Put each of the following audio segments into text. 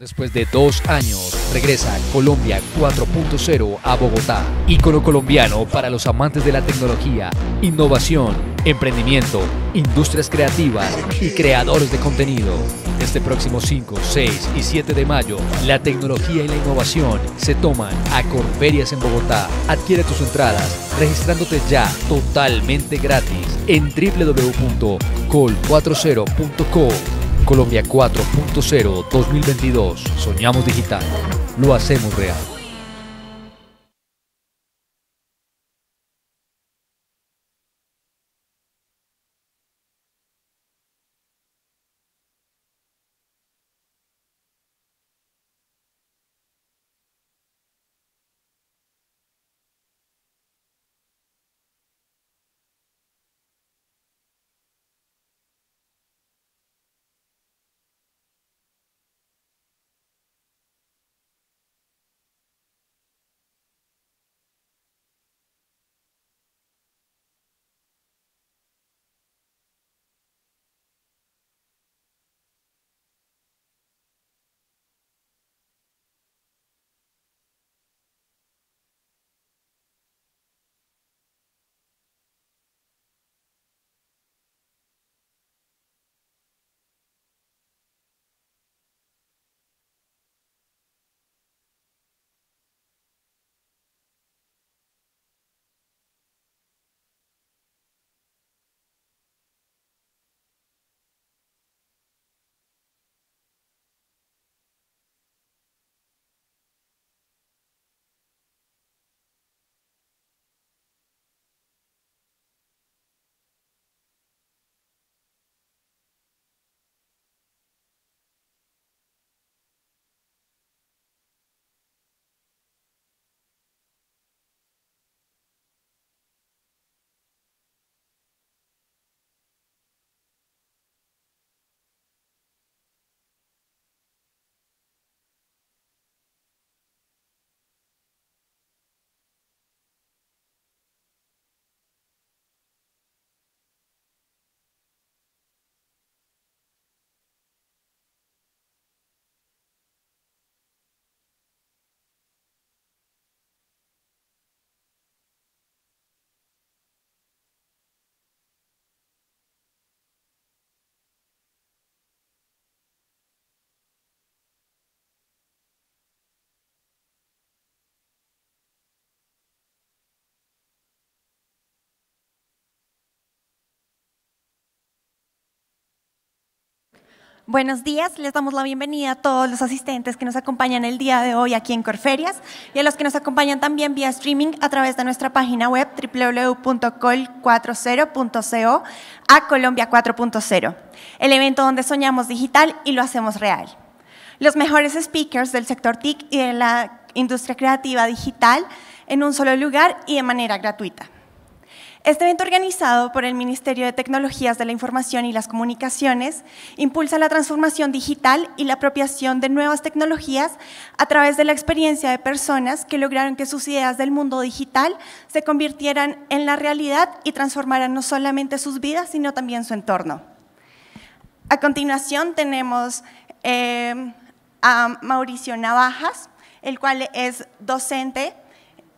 Después de dos años, regresa Colombia 4.0 a Bogotá. Ícono colombiano para los amantes de la tecnología, innovación, emprendimiento, industrias creativas y creadores de contenido. Este próximo 5, 6 y 7 de mayo, la tecnología y la innovación se toman a Corferias en Bogotá. Adquiere tus entradas registrándote ya totalmente gratis en www.col40.co Colombia 4.0 2022. Soñamos digital. Lo hacemos real. Buenos días, les damos la bienvenida a todos los asistentes que nos acompañan el día de hoy aquí en Corferias y a los que nos acompañan también vía streaming a través de nuestra página web www.col40.co a Colombia 4.0, el evento donde soñamos digital y lo hacemos real. Los mejores speakers del sector TIC y de la industria creativa digital en un solo lugar y de manera gratuita. Este evento organizado por el Ministerio de Tecnologías de la Información y las Comunicaciones impulsa la transformación digital y la apropiación de nuevas tecnologías a través de la experiencia de personas que lograron que sus ideas del mundo digital se convirtieran en la realidad y transformaran no solamente sus vidas, sino también su entorno. A continuación tenemos eh, a Mauricio Navajas, el cual es docente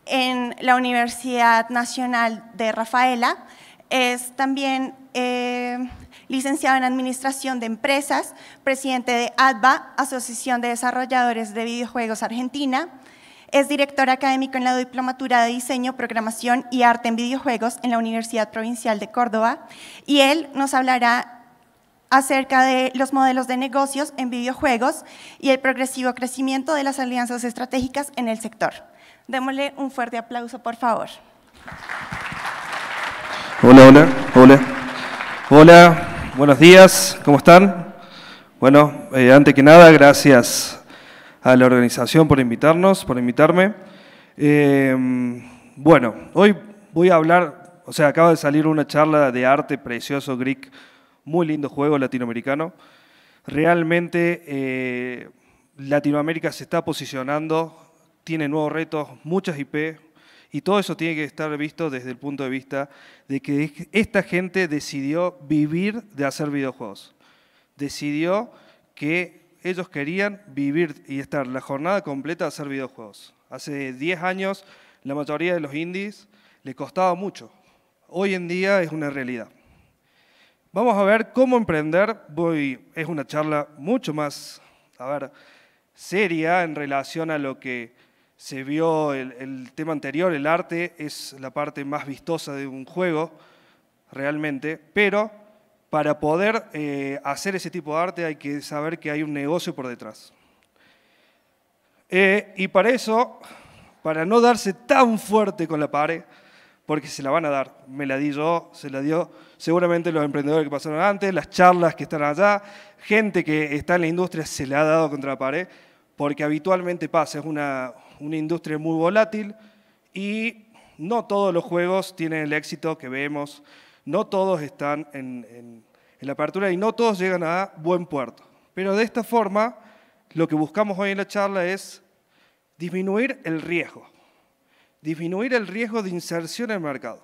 en la Universidad Nacional de Rafaela, es también eh, licenciado en Administración de Empresas, presidente de ADVA, Asociación de Desarrolladores de Videojuegos Argentina, es director académico en la Diplomatura de Diseño, Programación y Arte en Videojuegos en la Universidad Provincial de Córdoba, y él nos hablará acerca de los modelos de negocios en videojuegos y el progresivo crecimiento de las alianzas estratégicas en el sector. Démosle un fuerte aplauso, por favor. Hola, hola, hola. Hola, buenos días, ¿cómo están? Bueno, eh, antes que nada, gracias a la organización por invitarnos, por invitarme. Eh, bueno, hoy voy a hablar, o sea, acaba de salir una charla de arte precioso, Greek, muy lindo juego latinoamericano. Realmente eh, Latinoamérica se está posicionando tiene nuevos retos, muchas IP, y todo eso tiene que estar visto desde el punto de vista de que esta gente decidió vivir de hacer videojuegos. Decidió que ellos querían vivir y estar la jornada completa de hacer videojuegos. Hace 10 años la mayoría de los indies le costaba mucho. Hoy en día es una realidad. Vamos a ver cómo emprender. Voy, es una charla mucho más, a ver, seria en relación a lo que se vio el, tema anterior, el arte es la parte más vistosa de un juego, realmente, pero para poder eh, hacer ese tipo de arte hay que saber que hay un negocio por detrás. Eh, y para eso, para no darse tan fuerte con la pared, porque se la van a dar, me la di yo, se la dio seguramente los emprendedores que pasaron antes, las charlas que están allá, gente que está en la industria se la ha dado contra la pared, porque habitualmente pasa, es una, una industria muy volátil y no todos los juegos tienen el éxito que vemos, no todos están en, la apertura y no todos llegan a buen puerto. Pero de esta forma, lo que buscamos hoy en la charla es disminuir el riesgo, disminuir el riesgo de inserción en el mercado.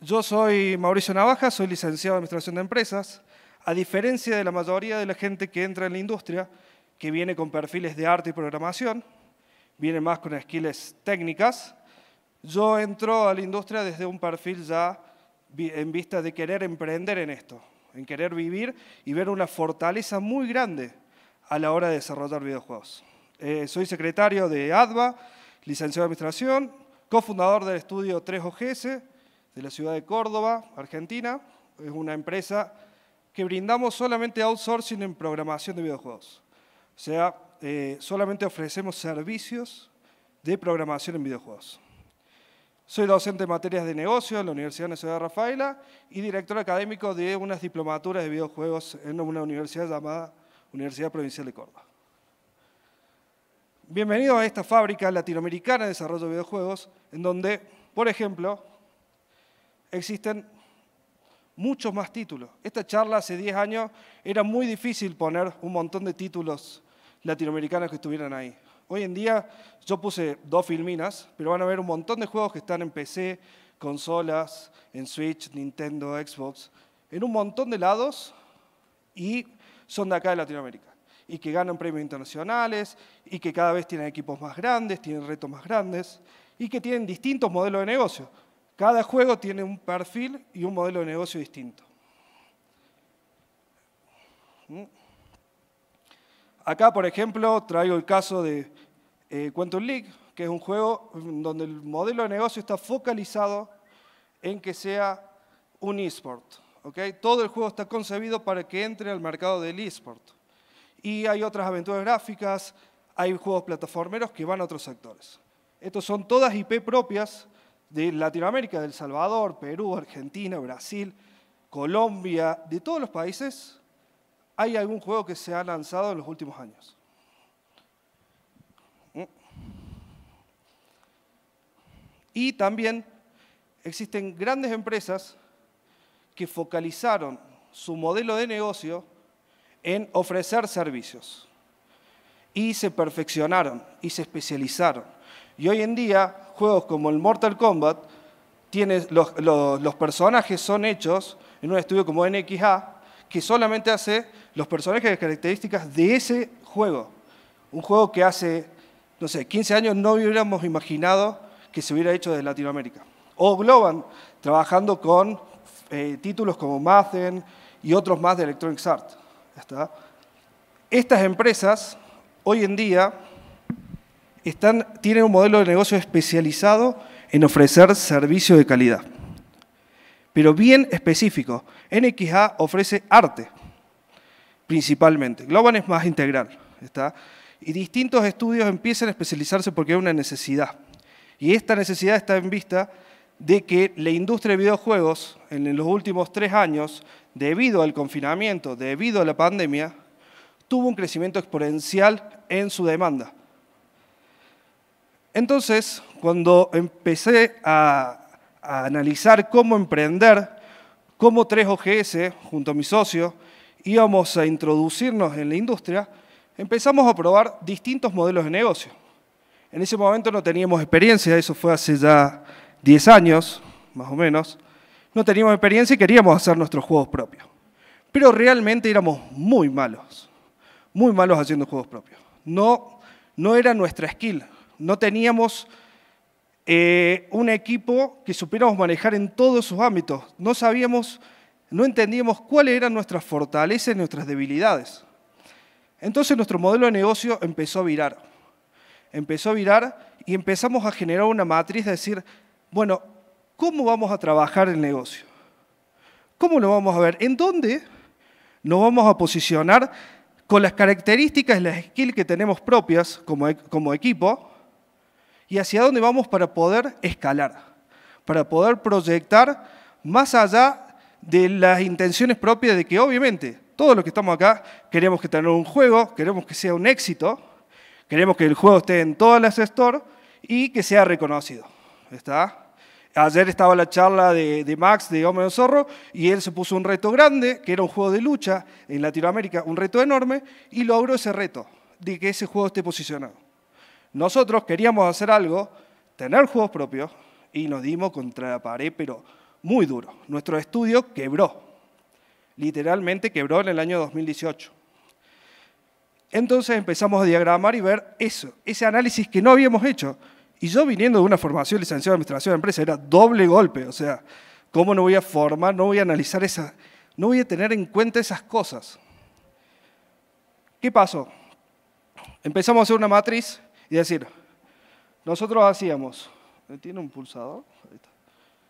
Yo soy Mauricio Navaja, soy licenciado en Administración de Empresas. A diferencia de la mayoría de la gente que entra en la industria, que viene con perfiles de arte y programación, viene más con skills técnicas. Yo entro a la industria desde un perfil ya en vista de querer emprender en esto, en querer vivir y ver una fortaleza muy grande a la hora de desarrollar videojuegos. Eh, soy secretario de ADVA, licenciado de Administración, cofundador del estudio 3OGS de la ciudad de Córdoba, Argentina. Es una empresa que brindamos solamente outsourcing en programación de videojuegos. O sea, eh, solamente ofrecemos servicios de programación en videojuegos. Soy docente de materias de negocio en la Universidad de Ciudad de Rafaela y director académico de unas diplomaturas de videojuegos en una universidad llamada Universidad Provincial de Córdoba. Bienvenido a esta fábrica latinoamericana de desarrollo de videojuegos, en donde, por ejemplo, existen muchos más títulos. Esta charla hace 10 años era muy difícil poner un montón de títulos latinoamericanos que estuvieran ahí. Hoy en día yo puse dos filminas, pero van a ver un montón de juegos que están en PC, consolas, en Switch, Nintendo, Xbox, en un montón de lados y son de acá de Latinoamérica. Y que ganan premios internacionales y que cada vez tienen equipos más grandes, tienen retos más grandes y que tienen distintos modelos de negocio. Cada juego tiene un perfil y un modelo de negocio distinto. ¿Mm? Acá, por ejemplo, traigo el caso de eh, Quantum League, que es un juego donde el modelo de negocio está focalizado en que sea un eSport. ¿okay? Todo el juego está concebido para que entre al mercado del eSport. Y hay otras aventuras gráficas, hay juegos plataformeros que van a otros sectores. Estos son todas IP propias de Latinoamérica, de Salvador, Perú, Argentina, Brasil, Colombia, de todos los países ¿Hay algún juego que se ha lanzado en los últimos años? Y también existen grandes empresas que focalizaron su modelo de negocio en ofrecer servicios. Y se perfeccionaron y se especializaron. Y hoy en día, juegos como el Mortal Kombat, tiene, los, los personajes son hechos en un estudio como NXA, que solamente hace los personajes y características de ese juego. Un juego que hace, no sé, 15 años no hubiéramos imaginado que se hubiera hecho desde Latinoamérica. O Globan, trabajando con eh, títulos como Mathen y otros más de Electronic Art. ¿Está? Estas empresas, hoy en día, tienen un modelo de negocio especializado en ofrecer servicio de calidad. Pero bien específico, NXA ofrece arte, principalmente. Global es más integral. Y distintos estudios empiezan a especializarse porque hay una necesidad. Y esta necesidad está en vista de que la industria de videojuegos en los últimos tres años, debido al confinamiento, debido a la pandemia, tuvo un crecimiento exponencial en su demanda. Entonces, cuando empecé a, analizar cómo emprender, cómo tres ogs junto a mi socio, íbamos a introducirnos en la industria, empezamos a probar distintos modelos de negocio. En ese momento no teníamos experiencia, eso fue hace ya 10 años, más o menos. No teníamos experiencia y queríamos hacer nuestros juegos propios. Pero realmente éramos muy malos, muy malos haciendo juegos propios. No, no era nuestra skill, no teníamos eh, un equipo que supiéramos manejar en todos sus ámbitos. No sabíamos no entendíamos cuáles eran nuestras fortalezas y nuestras debilidades. Entonces nuestro modelo de negocio empezó a virar. Empezó a virar y empezamos a generar una matriz de decir, bueno, ¿cómo vamos a trabajar el negocio? ¿Cómo lo vamos a ver? ¿En dónde nos vamos a posicionar con las características, y las skills que tenemos propias como, e, como equipo? ¿Y hacia dónde vamos para poder escalar? Para poder proyectar más allá de las intenciones propias de que obviamente todos los que estamos acá queremos que tener un juego, queremos que sea un éxito, queremos que el juego esté en todas las sector y que sea reconocido. Ayer estaba la charla de, de Max de Homero Zorro y él se puso un reto grande, que era un juego de lucha en Latinoamérica, un reto enorme, y logró ese reto, de que ese juego esté posicionado. Nosotros queríamos hacer algo, tener juegos propios, y nos dimos contra la pared, pero muy duro. Nuestro estudio quebró, literalmente quebró en el año 2018. Entonces empezamos a diagramar y ver eso, ese análisis que no habíamos hecho. Y yo viniendo de una formación licenciada de Administración de Empresa, era doble golpe, o sea, ¿cómo no voy a formar, no voy a analizar esas, no voy a tener en cuenta esas cosas? ¿Qué pasó? Empezamos a hacer una matriz y decir, nosotros hacíamos, ¿tiene un pulsador?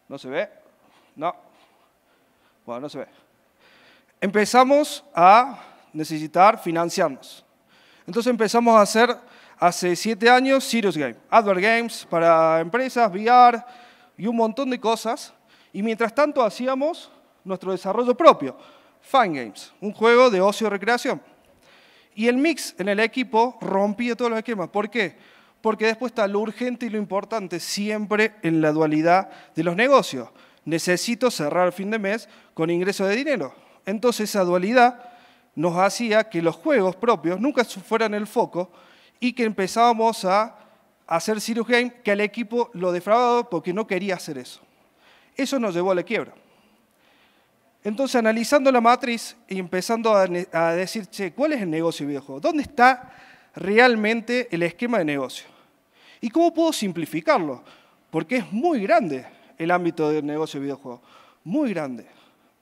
No se ve, no. Bueno, no se ve. Empezamos a necesitar financiarnos. Entonces empezamos a hacer hace siete años Serious Game, Advert Games para empresas, VR y un montón de cosas. Y mientras tanto hacíamos nuestro desarrollo propio, Fun Games, un juego de ocio y recreación. Y el mix en el equipo rompía todos los esquemas. ¿Por qué? Porque después está lo urgente y lo importante siempre en la dualidad de los negocios necesito cerrar el fin de mes con ingreso de dinero. Entonces esa dualidad nos hacía que los juegos propios nunca fueran el foco y que empezábamos a hacer Serious Game que el equipo lo defraudaba porque no quería hacer eso. Eso nos llevó a la quiebra. Entonces, analizando la matriz y empezando a, decir, che, ¿cuál es el negocio viejo, ¿Dónde está realmente el esquema de negocio? ¿Y cómo puedo simplificarlo? Porque es muy grande el ámbito del negocio de videojuegos. Muy grande.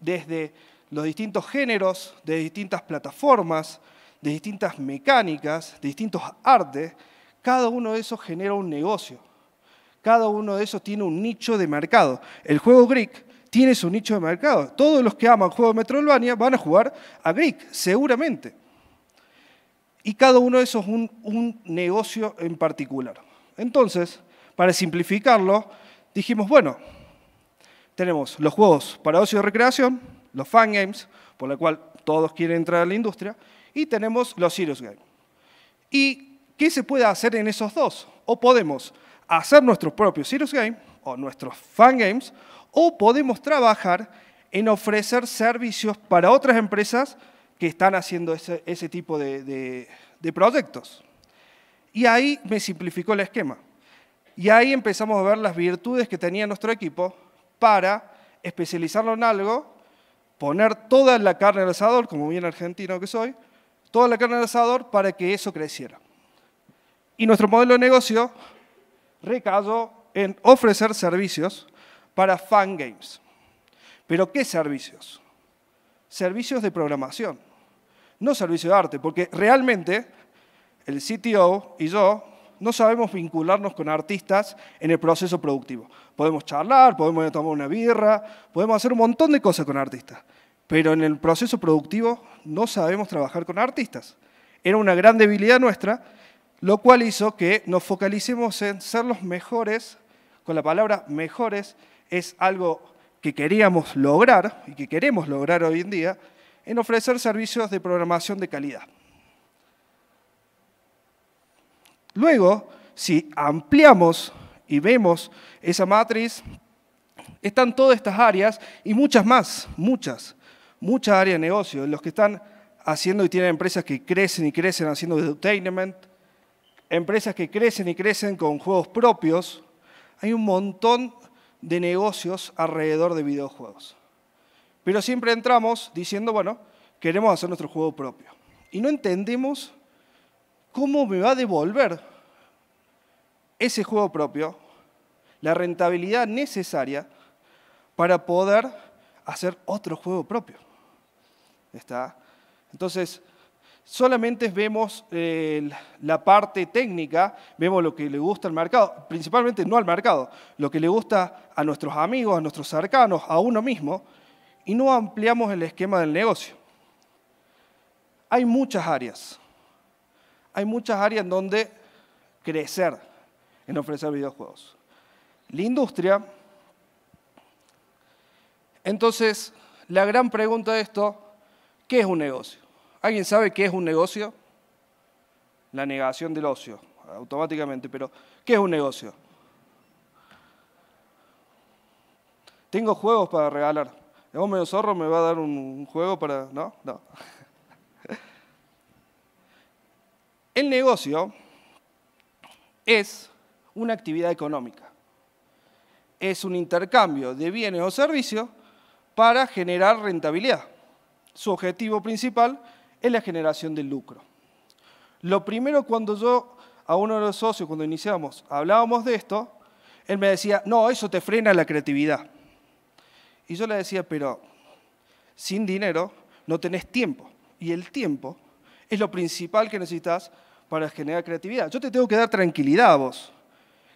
Desde los distintos géneros, de distintas plataformas, de distintas mecánicas, de distintos artes, cada uno de esos genera un negocio. Cada uno de esos tiene un nicho de mercado. El juego Greek tiene su nicho de mercado. Todos los que aman juegos de Metroidvania van a jugar a Greek, seguramente. Y cada uno de esos es un, un negocio en particular. Entonces, para simplificarlo, dijimos, bueno, tenemos los juegos para ocio y recreación, los fan games, por la cual todos quieren entrar a la industria, y tenemos los serious games. ¿Y qué se puede hacer en esos dos? O podemos hacer nuestros propios serious games, o nuestros fan games, o podemos trabajar en ofrecer servicios para otras empresas que están haciendo ese, tipo de proyectos. Y ahí me simplificó el esquema. Y ahí empezamos a ver las virtudes que tenía nuestro equipo para especializarlo en algo, poner toda la carne al asador, como bien argentino que soy, toda la carne al asador para que eso creciera. Y nuestro modelo de negocio recayó en ofrecer servicios para fan games. ¿Pero qué servicios? Servicios de programación, no servicios de arte, porque realmente el CTO y yo no sabemos vincularnos con artistas en el proceso productivo. Podemos charlar, podemos tomar una birra, podemos hacer un montón de cosas con artistas, pero en el proceso productivo no sabemos trabajar con artistas. Era una gran debilidad nuestra, lo cual hizo que nos focalicemos en ser los mejores, con la palabra mejores es algo que queríamos lograr y que queremos lograr hoy en día, en ofrecer servicios de programación de calidad. Luego, si ampliamos y vemos esa matriz, están todas estas áreas y muchas más, muchas, muchas áreas de negocio, los que están haciendo y tienen empresas que crecen y crecen haciendo entertainment, empresas que crecen y crecen con juegos propios. Hay un montón de negocios alrededor de videojuegos. Pero siempre entramos diciendo, bueno, queremos hacer nuestro juego propio. Y no entendemos ¿cómo me va a devolver ese juego propio la rentabilidad necesaria para poder hacer otro juego propio? Entonces, solamente vemos eh, la parte técnica, vemos lo que le gusta al mercado, principalmente no al mercado, lo que le gusta a nuestros amigos, a nuestros cercanos, a uno mismo, y no ampliamos el esquema del negocio. Hay muchas áreas hay muchas áreas en donde crecer en ofrecer videojuegos. La industria. Entonces, la gran pregunta de esto, ¿qué es un negocio? ¿Alguien sabe qué es un negocio? La negación del ocio, automáticamente, pero ¿qué es un negocio? Tengo juegos para regalar. El hombre zorro, me va a dar un, un juego para... No, no. El negocio es una actividad económica. Es un intercambio de bienes o servicios para generar rentabilidad. Su objetivo principal es la generación del lucro. Lo primero cuando yo a uno de los socios, cuando iniciamos, hablábamos de esto, él me decía, no, eso te frena la creatividad. Y yo le decía, pero sin dinero no tenés tiempo. Y el tiempo es lo principal que necesitas para generar creatividad. Yo te tengo que dar tranquilidad a vos,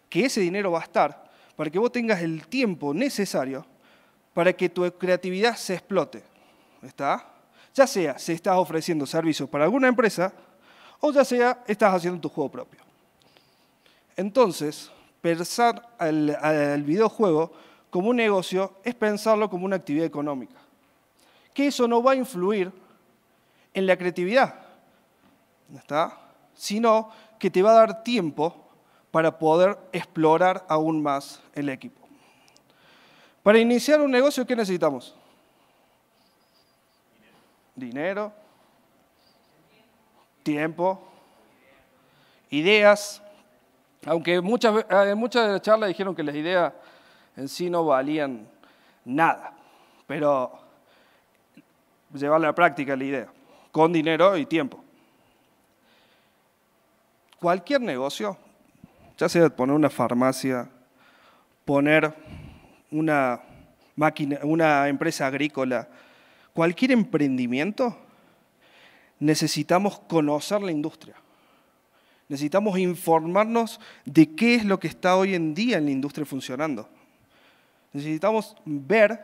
que ese dinero va a estar, para que vos tengas el tiempo necesario para que tu creatividad se explote. ¿Está? Ya sea si estás ofreciendo servicios para alguna empresa o ya sea estás haciendo tu juego propio. Entonces, pensar el al videojuego como un negocio es pensarlo como una actividad económica. Que eso no va a influir en la creatividad. ¿Está? sino que te va a dar tiempo para poder explorar aún más el equipo. Para iniciar un negocio, ¿qué necesitamos? Dinero, tiempo, ideas, aunque muchas, en eh, muchas de las charlas dijeron que las ideas en sí no valían nada, pero llevarla a la práctica la idea, con dinero y tiempo cualquier negocio, ya sea poner una farmacia, poner una máquina, una empresa agrícola, cualquier emprendimiento, necesitamos conocer la industria. Necesitamos informarnos de qué es lo que está hoy en día en la industria funcionando. Necesitamos ver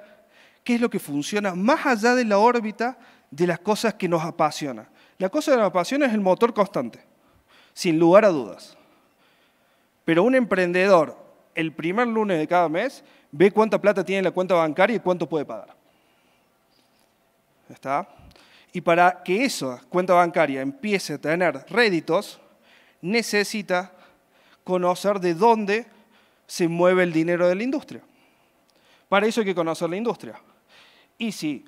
qué es lo que funciona más allá de la órbita de las cosas que nos apasionan. La cosa que nos apasiona es el motor constante sin lugar a dudas. Pero un emprendedor, el primer lunes de cada mes, ve cuánta plata tiene en la cuenta bancaria y cuánto puede pagar. ¿Está? Y para que esa cuenta bancaria empiece a tener réditos, necesita conocer de dónde se mueve el dinero de la industria. Para eso hay que conocer la industria. Y si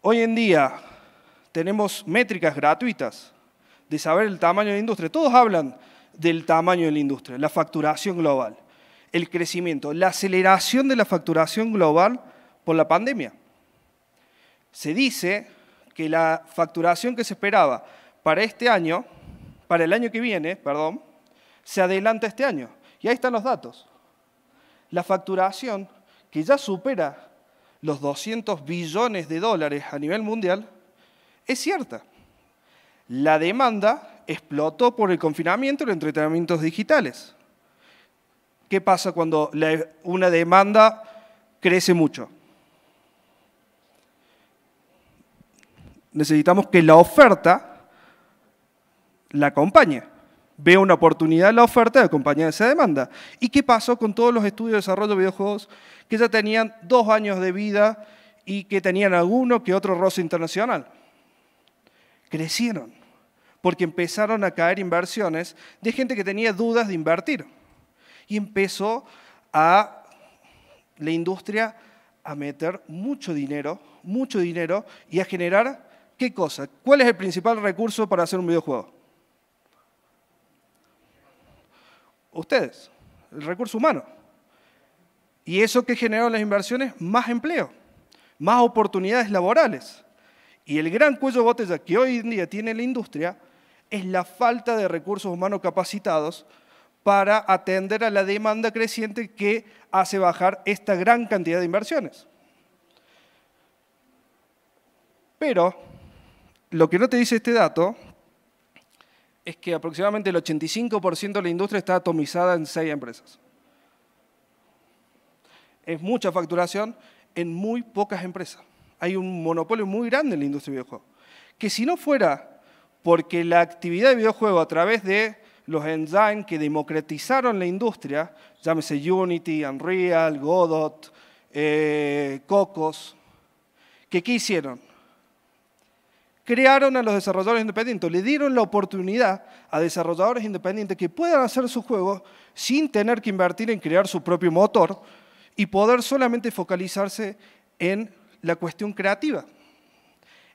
hoy en día tenemos métricas gratuitas de saber el tamaño de la industria. Todos hablan del tamaño de la industria, la facturación global, el crecimiento, la aceleración de la facturación global por la pandemia. Se dice que la facturación que se esperaba para este año, para el año que viene, perdón, se adelanta este año. Y ahí están los datos. La facturación que ya supera los 200 billones de dólares a nivel mundial es cierta. La demanda explotó por el confinamiento y los entretenimientos digitales. ¿Qué pasa cuando una demanda crece mucho? Necesitamos que la oferta la acompañe. Vea una oportunidad en la oferta de acompañar esa demanda. ¿Y qué pasó con todos los estudios de desarrollo de videojuegos que ya tenían dos años de vida y que tenían alguno que otro roce internacional? crecieron, porque empezaron a caer inversiones de gente que tenía dudas de invertir. Y empezó a la industria a meter mucho dinero, mucho dinero y a generar, ¿qué cosa? ¿Cuál es el principal recurso para hacer un videojuego? Ustedes, el recurso humano. ¿Y eso que generó las inversiones? Más empleo, más oportunidades laborales. Y el gran cuello de botella que hoy en día tiene la industria es la falta de recursos humanos capacitados para atender a la demanda creciente que hace bajar esta gran cantidad de inversiones. Pero lo que no te dice este dato es que aproximadamente el 85% de la industria está atomizada en seis empresas. Es mucha facturación en muy pocas empresas hay un monopolio muy grande en la industria de videojuegos. Que si no fuera porque la actividad de videojuego a través de los engines que democratizaron la industria, llámese Unity, Unreal, Godot, eh, Cocos, que ¿qué hicieron? Crearon a los desarrolladores independientes, le dieron la oportunidad a desarrolladores independientes que puedan hacer sus juegos sin tener que invertir en crear su propio motor y poder solamente focalizarse en la cuestión creativa.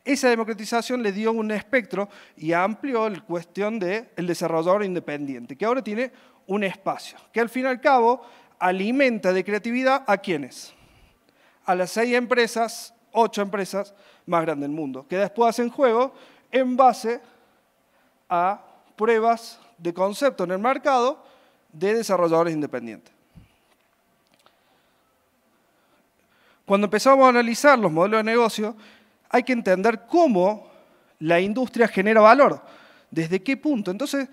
Esa democratización le dio un espectro y amplió la cuestión del el desarrollador independiente, que ahora tiene un espacio, que al fin y al cabo alimenta de creatividad a quienes? A las seis empresas, ocho empresas más grandes del mundo, que después hacen juego en base a pruebas de concepto en el mercado de desarrolladores independientes. Cuando empezamos a analizar los modelos de negocio, hay que entender cómo la industria genera valor, desde qué punto. Entonces,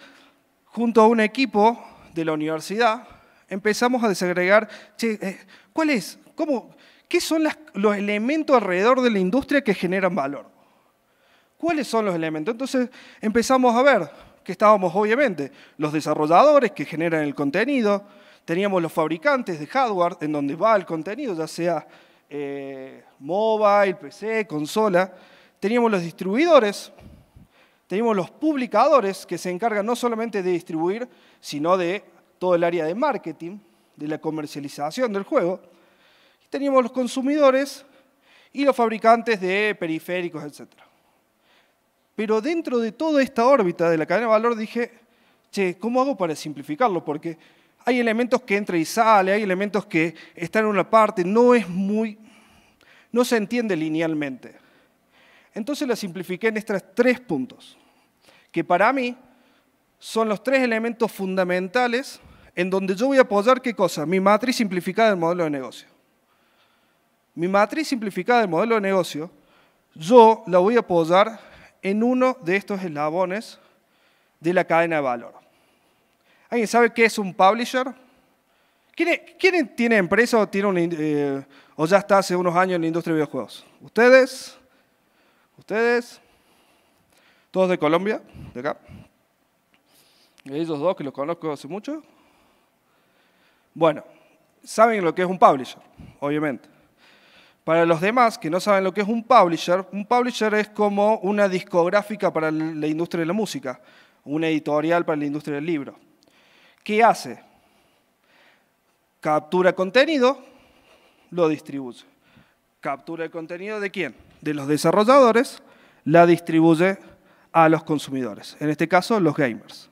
junto a un equipo de la universidad, empezamos a desagregar, che, eh, ¿cuál es? ¿Cómo? ¿Qué son los elementos alrededor de la industria que generan valor? ¿Cuáles son los elementos? Entonces empezamos a ver que estábamos, obviamente, los desarrolladores que generan el contenido, teníamos los fabricantes de hardware en donde va el contenido, ya sea eh, mobile, PC, consola, teníamos los distribuidores, teníamos los publicadores que se encargan no solamente de distribuir, sino de todo el área de marketing, de la comercialización del juego. Teníamos los consumidores y los fabricantes de periféricos, etc. Pero dentro de toda esta órbita de la cadena de valor dije, che, ¿cómo hago para simplificarlo? Porque hay elementos que entran y salen, hay elementos que están en una parte, no es muy no se entiende linealmente. Entonces la simplifiqué en estos tres puntos, que para mí son los tres elementos fundamentales en donde yo voy a apoyar qué cosa? Mi matriz simplificada del modelo de negocio. Mi matriz simplificada del modelo de negocio, yo la voy a apoyar en uno de estos eslabones de la cadena de valor. ¿Alguien sabe qué es un publisher? ¿Quién, tiene empresa o, tiene eh, o ya está hace unos años en la industria de videojuegos? ¿Ustedes? ¿Ustedes? ¿Todos de Colombia? ¿De acá? Ellos dos que los conozco hace mucho. Bueno, saben lo que es un publisher, obviamente. Para los demás que no saben lo que es un publisher, un publisher es como una discográfica para la industria de la música, una editorial para la industria del libro. ¿Qué hace? captura contenido, lo distribuye. Captura el contenido de quién? De los desarrolladores, la distribuye a los consumidores, en este caso los gamers.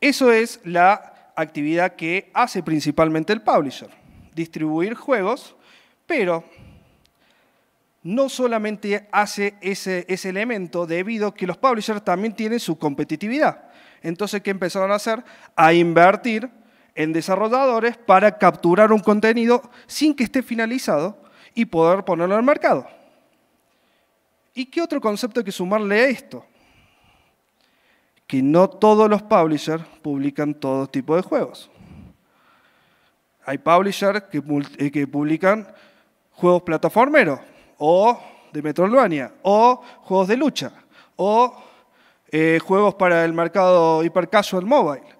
Eso es la actividad que hace principalmente el publisher, distribuir juegos, pero no solamente hace ese, ese, elemento debido a que los publishers también tienen su competitividad. Entonces, ¿qué empezaron a hacer? A invertir en desarrolladores para capturar un contenido sin que esté finalizado y poder ponerlo al mercado. ¿Y qué otro concepto hay que sumarle a esto? Que no todos los publishers publican todo tipo de juegos. Hay publishers que, eh, publican juegos plataformeros, o de Metroidvania, o juegos de lucha, o eh, juegos para el mercado hipercasual mobile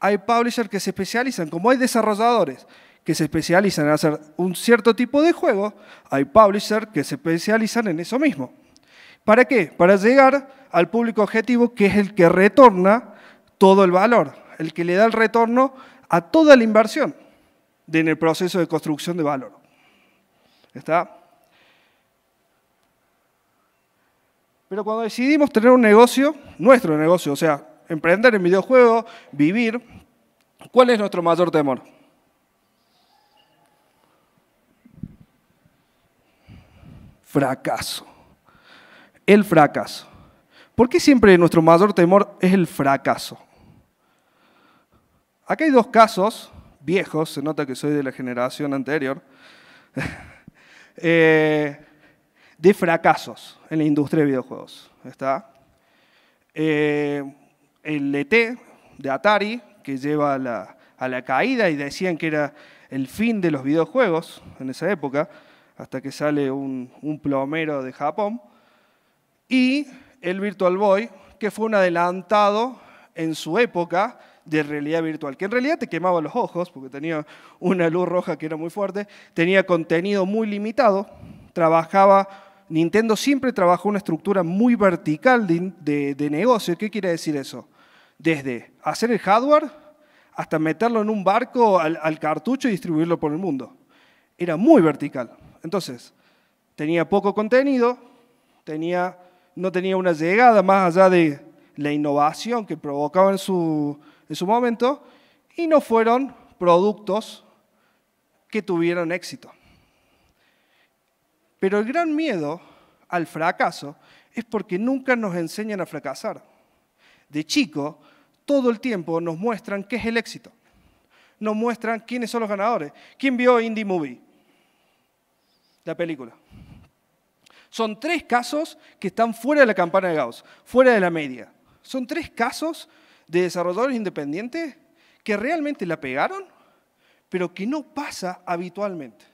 hay publishers que se especializan, como hay desarrolladores que se especializan en hacer un cierto tipo de juego, hay publishers que se especializan en eso mismo. ¿Para qué? Para llegar al público objetivo que es el que retorna todo el valor, el que le da el retorno a toda la inversión en el proceso de construcción de valor. ¿Está? Pero cuando decidimos tener un negocio, nuestro negocio, o sea, emprender en videojuegos, vivir, ¿cuál es nuestro mayor temor? Fracaso. El fracaso. ¿Por qué siempre nuestro mayor temor es el fracaso? Acá hay dos casos viejos, se nota que soy de la generación anterior, eh, de fracasos en la industria de videojuegos. ¿Está? Eh, el ET de Atari, que lleva a la, caída y decían que era el fin de los videojuegos en esa época, hasta que sale un, plomero de Japón, y el Virtual Boy, que fue un adelantado en su época de realidad virtual, que en realidad te quemaba los ojos, porque tenía una luz roja que era muy fuerte, tenía contenido muy limitado, trabajaba, Nintendo siempre trabajó una estructura muy vertical de negocio. ¿Qué quiere decir eso? desde hacer el hardware hasta meterlo en un barco al, cartucho y distribuirlo por el mundo. Era muy vertical. Entonces, tenía poco contenido, no tenía una llegada más allá de la innovación que provocaba en su, en su momento, y no fueron productos que tuvieron éxito. Pero el gran miedo al fracaso es porque nunca nos enseñan a fracasar. De chico todo el tiempo nos muestran qué es el éxito. Nos muestran quiénes son los ganadores. ¿Quién vio Indie Movie? La película. Son tres casos que están fuera de la campana de Gauss, fuera de la media. Son tres casos de desarrolladores independientes que realmente la pegaron, pero que no pasa habitualmente.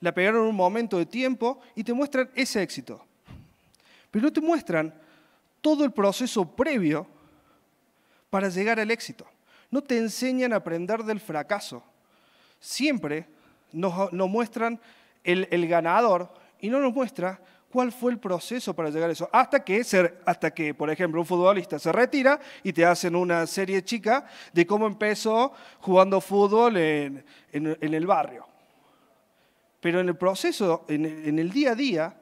La pegaron en un momento de tiempo y te muestran ese éxito. Pero no te muestran todo el proceso previo para llegar al éxito. No te enseñan a aprender del fracaso. Siempre nos, muestran el, ganador y no nos muestra cuál fue el proceso para llegar a eso. Hasta que, hasta que, por ejemplo, un futbolista se retira y te hacen una serie chica de cómo empezó jugando fútbol en, el barrio. Pero en el proceso, en, el día a día,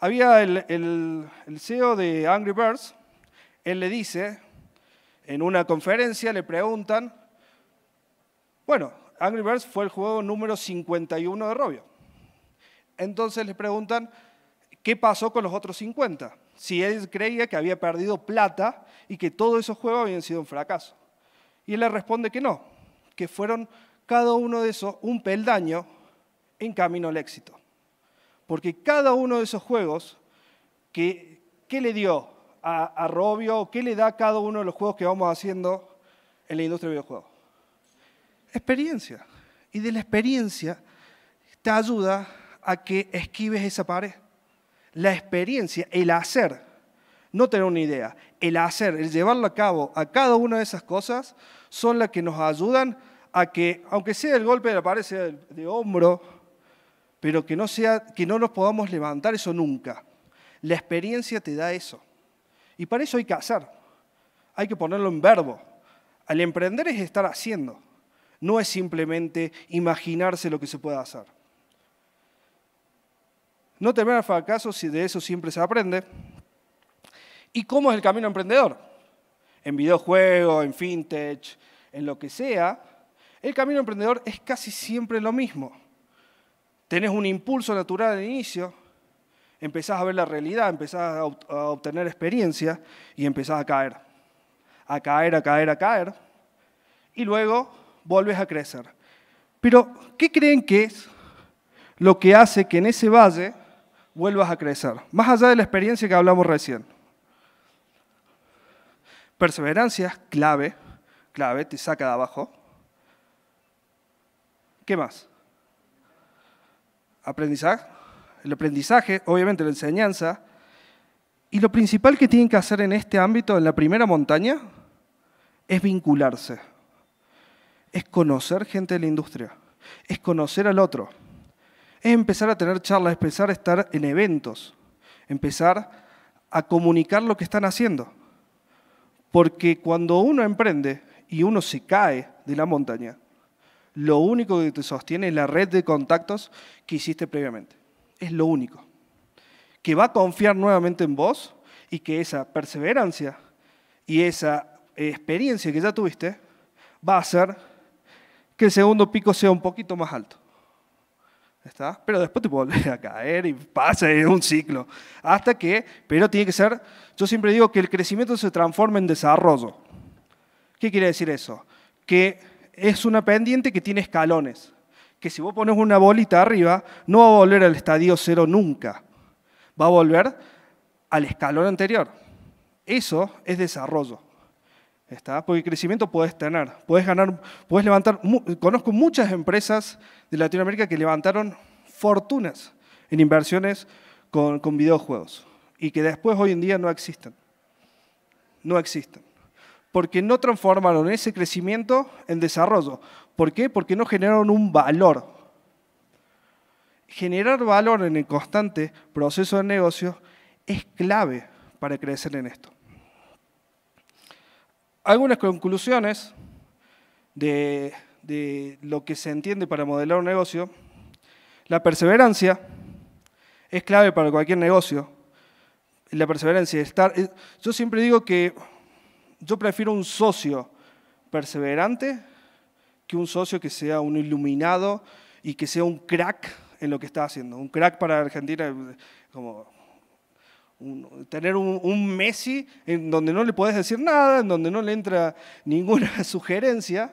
había el, el CEO de Angry Birds, él le dice, en una conferencia le preguntan, bueno, Angry Birds fue el juego número 51 de Robio. Entonces le preguntan, ¿qué pasó con los otros 50? Si él creía que había perdido plata y que todos esos juegos habían sido un fracaso. Y él le responde que no, que fueron cada uno de esos un peldaño en camino al éxito. Porque cada uno de esos juegos, ¿qué le dio a, Robio? ¿Qué le da a cada uno de los juegos que vamos haciendo en la industria de videojuegos? Experiencia. Y de la experiencia te ayuda a que esquives esa pared. La experiencia, el hacer, no tener una idea, el hacer, el llevarlo a cabo a cada una de esas cosas son las que nos ayudan a que, aunque sea el golpe de la pared, sea de, de hombro, pero que no, sea, que no nos podamos levantar eso nunca. La experiencia te da eso. Y para eso hay que hacer. Hay que ponerlo en verbo. Al emprender es estar haciendo. No es simplemente imaginarse lo que se puede hacer. No temer al fracaso, si de eso siempre se aprende. ¿Y cómo es el camino emprendedor? En videojuegos, en fintech, en lo que sea, el camino emprendedor es casi siempre lo mismo. Tenés un impulso natural de inicio, empezás a ver la realidad, empezás a, obtener experiencia y empezás a caer. A caer, a caer, a caer. Y luego volves a crecer. Pero, ¿qué creen que es lo que hace que en ese valle vuelvas a crecer? Más allá de la experiencia que hablamos recién. Perseverancia, clave, clave, te saca de abajo. ¿Qué más? Aprendizaje el aprendizaje, obviamente la enseñanza. Y lo principal que tienen que hacer en este ámbito, en la primera montaña, es vincularse, es conocer gente de la industria, es conocer al otro, es empezar a tener charlas, empezar a estar en eventos, empezar a comunicar lo que están haciendo. Porque cuando uno emprende y uno se cae de la montaña, lo único que te sostiene es la red de contactos que hiciste previamente es lo único. Que va a confiar nuevamente en vos y que esa perseverancia y esa experiencia que ya tuviste va a hacer que el segundo pico sea un poquito más alto. ¿Está? Pero después te vuelve a caer y pasa, un ciclo. Hasta que, pero tiene que ser, yo siempre digo que el crecimiento se transforma en desarrollo. ¿Qué quiere decir eso? Que es una pendiente que tiene escalones que si vos pones una bolita arriba, no va a volver al estadio cero nunca. Va a volver al escalón anterior. Eso es desarrollo. ¿Está? Porque crecimiento puedes tener, puedes ganar, puedes levantar. Conozco muchas empresas de Latinoamérica que levantaron fortunas en inversiones con, con videojuegos y que después hoy en día no existen. No existen. Porque no transformaron ese crecimiento en desarrollo. ¿Por qué? Porque no generaron un valor. Generar valor en el constante proceso de negocio es clave para crecer en esto. Algunas conclusiones de, lo que se entiende para modelar un negocio. La perseverancia es clave para cualquier negocio. La perseverancia, estar. Eh, yo siempre digo que yo prefiero un socio perseverante que un socio que sea un iluminado y que sea un crack en lo que está haciendo. Un crack para Argentina, como tener un, un, Messi en donde no le puedes decir nada, en donde no le entra ninguna sugerencia.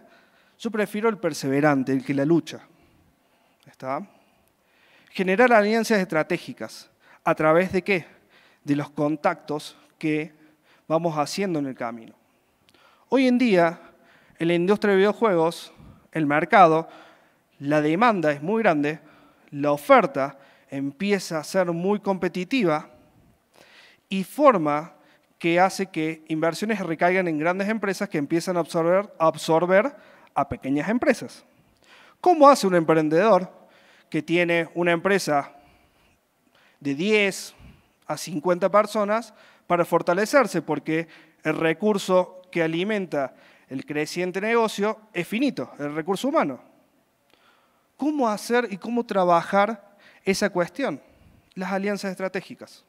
Yo prefiero el perseverante, el que la lucha. ¿Está? Generar alianzas estratégicas. ¿A través de qué? De los contactos que vamos haciendo en el camino. Hoy en día, en la industria de videojuegos, el mercado, la demanda es muy grande, la oferta empieza a ser muy competitiva y forma que hace que inversiones recaigan en grandes empresas que empiezan a absorber, a pequeñas empresas. ¿Cómo hace un emprendedor que tiene una empresa de 10 a 50 personas para fortalecerse? Porque el recurso que alimenta el creciente negocio es finito, el recurso humano. ¿Cómo hacer y cómo trabajar esa cuestión? Las alianzas estratégicas.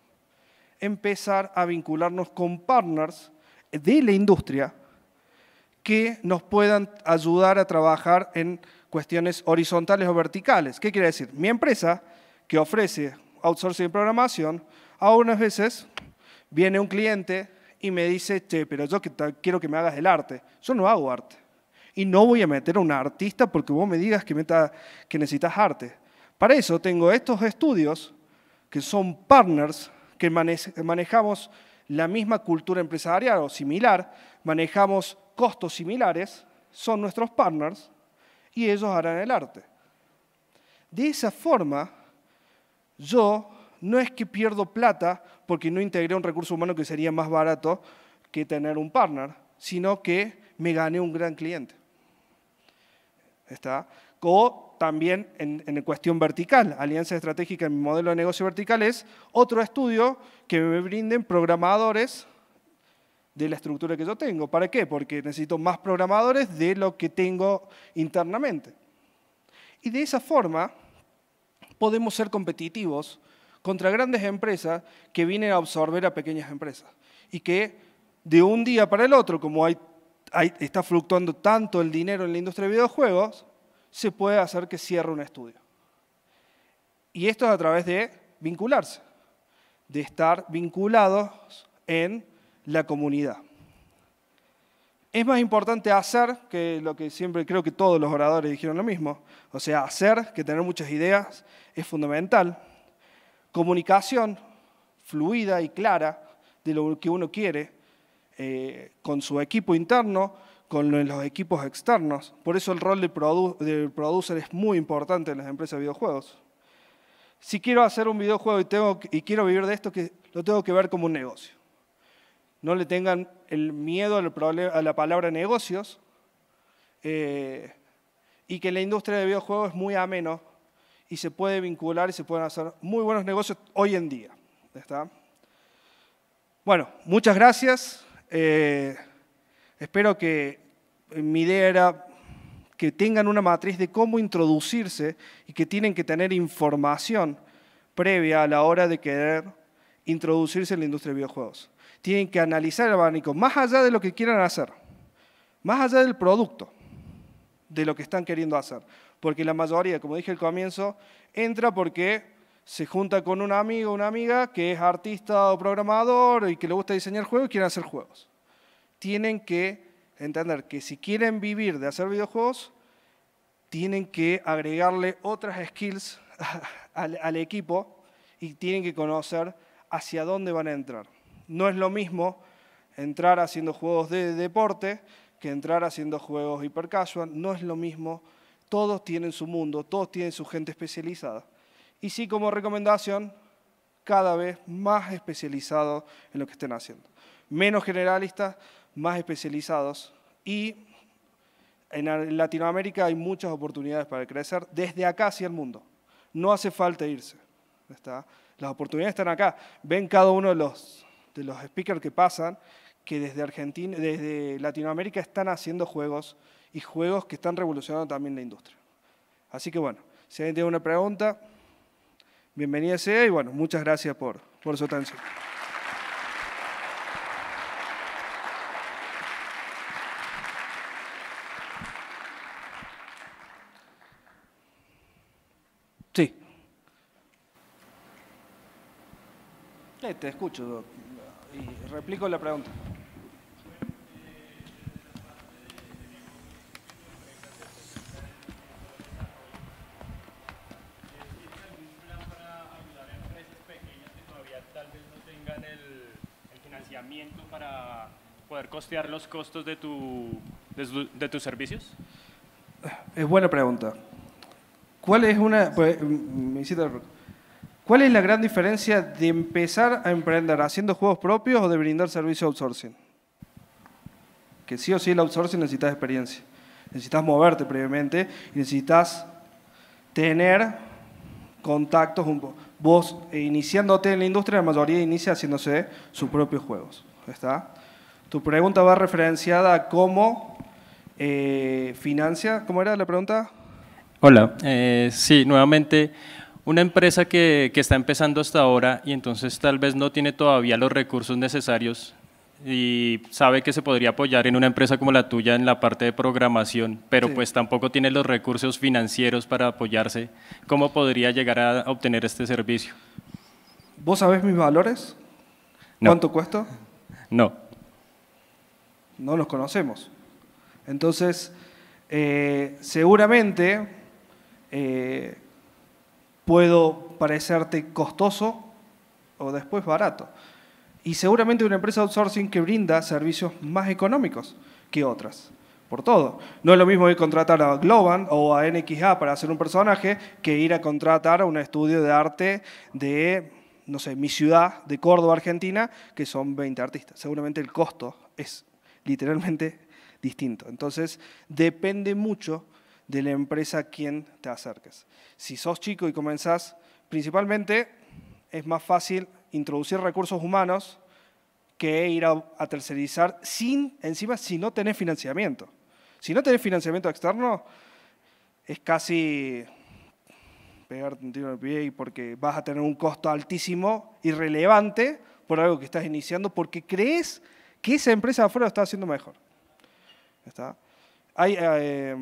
Empezar a vincularnos con partners de la industria que nos puedan ayudar a trabajar en cuestiones horizontales o verticales. ¿Qué quiere decir? Mi empresa que ofrece outsourcing y programación, algunas veces viene un cliente y me dice, che, pero yo quiero que me hagas el arte. Yo no hago arte. Y no voy a meter a un artista porque vos me digas que necesitas arte. Para eso tengo estos estudios que son partners que manejamos la misma cultura empresarial o similar, manejamos costos similares, son nuestros partners y ellos harán el arte. De esa forma, yo no es que pierdo plata porque no integré un recurso humano que sería más barato que tener un partner, sino que me gané un gran cliente. ¿Está? O también en, en cuestión vertical, alianza estratégica en mi modelo de negocio vertical es otro estudio que me brinden programadores de la estructura que yo tengo. ¿Para qué? Porque necesito más programadores de lo que tengo internamente. Y de esa forma podemos ser competitivos contra grandes empresas que vienen a absorber a pequeñas empresas y que de un día para el otro, como está fluctuando tanto el dinero en la industria de videojuegos, se puede hacer que cierre un estudio. Y esto es a través de vincularse, de estar vinculados en la comunidad. Es más importante hacer que lo que siempre creo que todos los oradores dijeron lo mismo. O sea, hacer que tener muchas ideas es fundamental comunicación fluida y clara de lo que uno quiere eh, con su equipo interno, con los equipos externos. Por eso el rol del, producer es muy importante en las empresas de videojuegos. Si quiero hacer un videojuego y, quiero vivir de esto, lo tengo que ver como un negocio. No le tengan el miedo a la palabra negocios eh, y que la industria de videojuegos es muy ameno y se puede vincular y se pueden hacer muy buenos negocios hoy en día. Bueno, muchas gracias. Eh, espero que eh, mi idea era que tengan una matriz de cómo introducirse y que tienen que tener información previa a la hora de querer introducirse en la industria de videojuegos. Tienen que analizar el abanico, más allá de lo que quieran hacer, más allá del producto de lo que están queriendo hacer. Porque la mayoría, como dije al comienzo, entra porque se junta con un amigo o una amiga que es artista o programador y que le gusta diseñar juegos y quieren hacer juegos. Tienen que entender que si quieren vivir de hacer videojuegos, tienen que agregarle otras skills al, al equipo y tienen que conocer hacia dónde van a entrar. No es lo mismo entrar haciendo juegos de deporte que entrar haciendo juegos casual, no es lo mismo. Todos tienen su mundo, todos tienen su gente especializada. Y sí, como recomendación, cada vez más especializados en lo que estén haciendo. Menos generalistas, más especializados. Y en Latinoamérica hay muchas oportunidades para crecer desde acá hacia el mundo. No hace falta irse. ¿está? Las oportunidades están acá. Ven cada uno de los, de los speakers que pasan que desde, Argentina, desde Latinoamérica están haciendo juegos y juegos que están revolucionando también la industria. Así que bueno, si alguien tiene una pregunta, bienvenida sea y bueno, muchas gracias por, por su atención. Sí. Eh, te escucho, doctor. Y replico la pregunta. ¿Tiene algún plan para ayudar a empresas pequeñas que todavía tal vez no tengan el financiamiento para poder costear los costos de tus servicios? Es buena pregunta. ¿Cuál es una.? Pues, me hiciste. ¿Cuál es la gran diferencia de empezar a emprender haciendo juegos propios o de brindar servicio outsourcing? Que sí o sí el outsourcing necesitas experiencia. Necesitas moverte previamente y necesitas tener contactos Vos, eh, iniciándote en la industria, la mayoría inicia haciéndose sus propios juegos. ¿Está? Tu pregunta va referenciada a cómo eh, financia. ¿Cómo era la pregunta? Hola. Eh, sí, nuevamente una empresa que, está empezando hasta ahora y entonces tal vez no tiene todavía los recursos necesarios y sabe que se podría apoyar en una empresa como la tuya en la parte de programación, pero pues tampoco tiene los recursos financieros para apoyarse, ¿cómo podría llegar a obtener este servicio? ¿Vos sabés mis valores? ¿Cuánto cuesta? No. No los conocemos. Entonces, eh, seguramente eh, puedo parecerte costoso o después barato. Y seguramente una empresa de outsourcing que brinda servicios más económicos que otras, por todo. No es lo mismo ir a contratar a Globan o a NXA para hacer un personaje que ir a contratar a un estudio de arte de, no sé, mi ciudad, de Córdoba, Argentina, que son 20 artistas. Seguramente el costo es literalmente distinto. Entonces, depende mucho de la empresa a quien te acerques. Si sos chico y comenzás, principalmente es más fácil introducir recursos humanos que ir a, tercerizar sin, encima, si no tenés financiamiento. Si no tenés financiamiento externo, es casi pegarte un tiro en el pie y porque vas a tener un costo altísimo y relevante por algo que estás iniciando porque crees que esa empresa afuera lo está haciendo mejor. ¿Está? Hay, eh,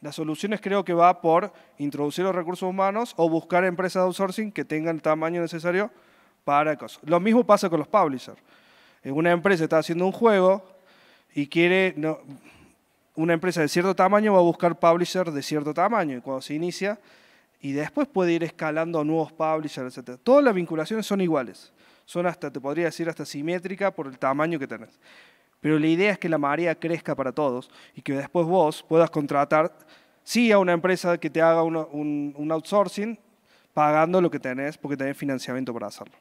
las soluciones creo que va por introducir los recursos humanos o buscar empresas de outsourcing que tengan el tamaño necesario para cosas. Lo mismo pasa con los publishers. Eh, una empresa está haciendo un juego y quiere, una empresa de cierto tamaño va a buscar publishers de cierto tamaño y cuando se inicia y después puede ir escalando a nuevos publishers, etc. Todas las vinculaciones son iguales. Son hasta, te podría decir, hasta simétrica por el tamaño que tenés. Pero la idea es que la marea crezca para todos y que después vos puedas contratar, sí, a una empresa que te haga un, outsourcing, pagando lo que tenés porque tenés financiamiento para hacerlo.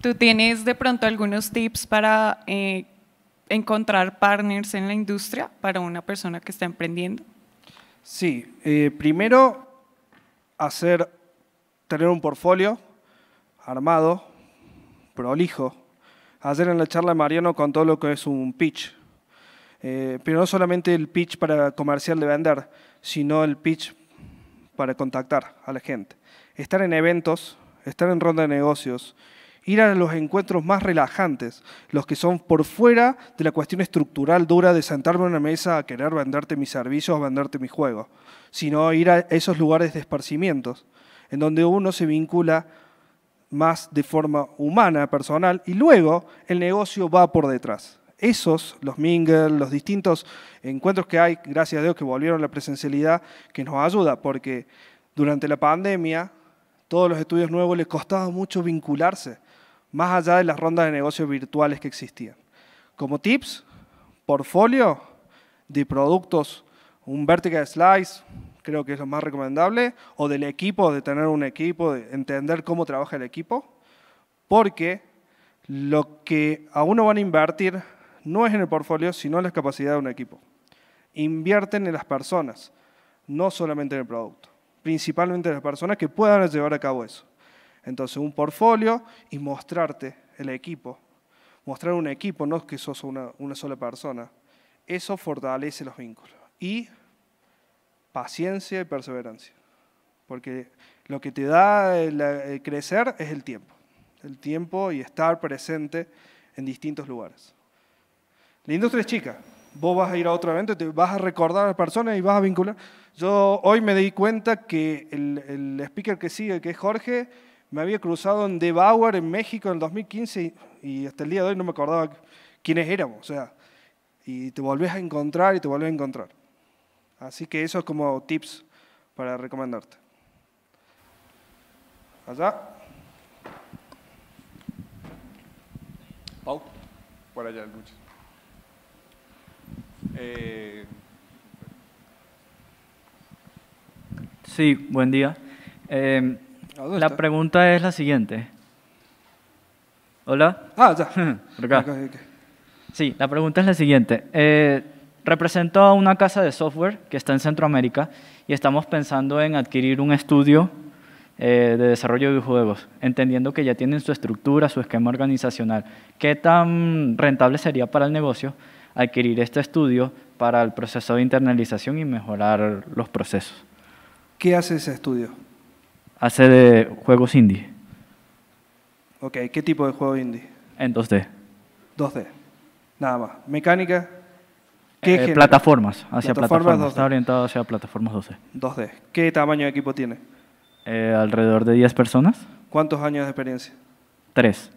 ¿Tú tienes de pronto algunos tips para eh, encontrar partners en la industria para una persona que está emprendiendo? Sí, eh, primero hacer, tener un portfolio armado, prolijo. Hacer en la charla Mariano con todo lo que es un pitch, eh, pero no solamente el pitch para comercial de vender, sino el pitch para contactar a la gente. Estar en eventos, estar en ronda de negocios, ir a los encuentros más relajantes, los que son por fuera de la cuestión estructural dura de sentarme a una mesa a querer venderte mis servicios a venderte mis juegos, sino ir a esos lugares de esparcimientos, en donde uno se vincula más de forma humana, personal, y luego el negocio va por detrás. Esos, los mingles, los distintos encuentros que hay, gracias a Dios que volvieron a la presencialidad, que nos ayuda, porque durante la pandemia todos los estudios nuevos les costaba mucho vincularse más allá de las rondas de negocios virtuales que existían. Como tips, portfolio de productos, un vertical slice, creo que es lo más recomendable, o del equipo, de tener un equipo, de entender cómo trabaja el equipo, porque lo que a uno van a invertir no es en el portfolio, sino en las capacidades de un equipo. Invierten en las personas, no solamente en el producto, principalmente en las personas que puedan llevar a cabo eso. Entonces, un portfolio y mostrarte el equipo. Mostrar un equipo, no es que sos una, sola persona. Eso fortalece los vínculos. Y paciencia y perseverancia. Porque lo que te da el, crecer es el tiempo. El tiempo y estar presente en distintos lugares. La industria es chica. Vos vas a ir a otro evento, te vas a recordar a las personas y vas a vincular. Yo hoy me di cuenta que el speaker que sigue, que es Jorge, me había cruzado en debauer en México, en el 2015, y, hasta el día de hoy no me acordaba quiénes éramos. O sea, y te volvés a encontrar y te volvés a encontrar. Así que eso es como tips para recomendarte. Allá. Pau. Por allá, Lucho. Eh, sí, buen día. Eh, la pregunta es la siguiente. ¿Hola? Ah, ya. Sí, la pregunta es la siguiente. Eh, represento a una casa de software que está en Centroamérica y estamos pensando en adquirir un estudio eh, de desarrollo de juegos, entendiendo que ya tienen su estructura, su esquema organizacional. ¿Qué tan rentable sería para el negocio adquirir este estudio para el proceso de internalización y mejorar los procesos? ¿Qué hace ese estudio? hace de juegos indie. Ok, ¿qué tipo de juego indie? En 2D. 2D, nada más. ¿Mecánica? ¿Qué eh, plataformas, hacia plataformas, Está orientado hacia plataformas 2D. 2D. ¿Qué tamaño de equipo tiene? Eh, alrededor de 10 personas. ¿Cuántos años de experiencia? Tres.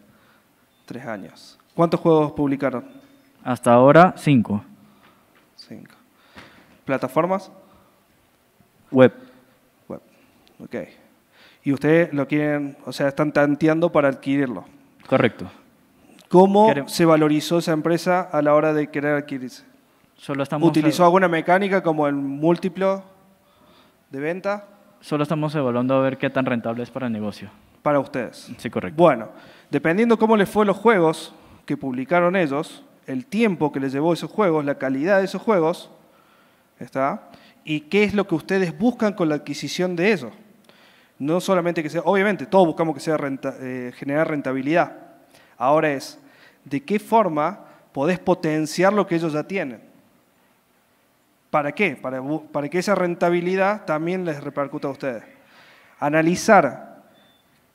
Tres años. ¿Cuántos juegos publicaron? Hasta ahora, cinco. ¿Plataformas? Web. Web, ok y ustedes lo quieren, o sea, están tanteando para adquirirlo. Correcto. ¿Cómo se valorizó esa empresa a la hora de querer adquirirse? Solo ¿Utilizó alguna mecánica como el múltiplo de venta? Solo estamos evaluando a ver qué tan rentable es para el negocio. Para ustedes. Sí, correcto. Bueno, dependiendo cómo les fue los juegos que publicaron ellos, el tiempo que les llevó esos juegos, la calidad de esos juegos, ¿está? Y qué es lo que ustedes buscan con la adquisición de eso. No solamente que sea, obviamente, todos buscamos que sea eh, generar rentabilidad. Ahora es, ¿de qué forma podés potenciar lo que ellos ya tienen? ¿Para qué? Para, para que esa rentabilidad también les repercuta a ustedes. Analizar